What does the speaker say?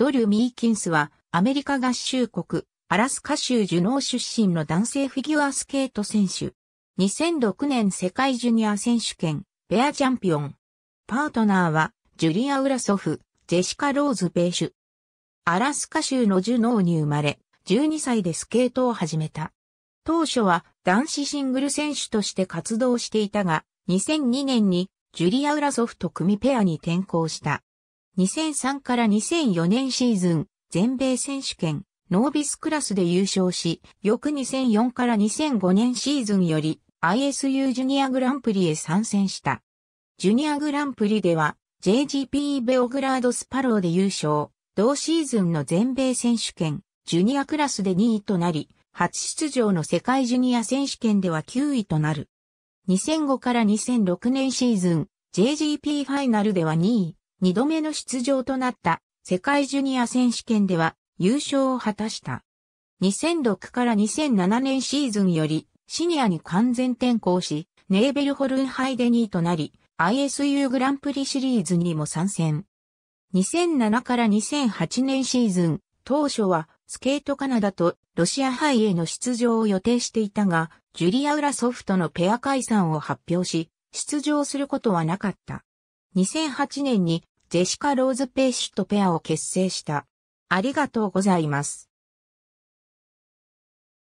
ドル・ミーキンスは、アメリカ合衆国、アラスカ州ジュノー出身の男性フィギュアスケート選手。2006年世界ジュニア選手権、ペアチャンピオン。パートナーは、ジュリア・ウラソフ、ジェシカ・ローズ・ベーシュ。アラスカ州のジュノーに生まれ、12歳でスケートを始めた。当初は男子シングル選手として活動していたが、2002年にジュリア・ウラソフと組ペアに転向した。2003から2004年シーズン、全米選手権、ノービスクラスで優勝し、翌2004から2005年シーズンより ISU ジュニアグランプリへ参戦した。ジュニアグランプリでは JGP ベオグラードスパローで優勝、同シーズンの全米選手権、ジュニアクラスで2位となり、初出場の世界ジュニア選手権では9位となる。2005から2006年シーズン、JGP ファイナルでは2位、2度目の出場となった世界ジュニア選手権では優勝を果たした。2006から2007年シーズンよりシニアに完全転向し、ネーベルホルンハイデニーとなり、ISU グランプリシリーズにも参戦。2007から2008年シーズン、当初はスケートカナダとロシア杯への出場を予定していたが、ジュリア・ウラソフトのペア解散を発表し、出場することはなかった。2008年にジェシカ・ローズ・ペイシュとペアを結成した。ありがとうございます。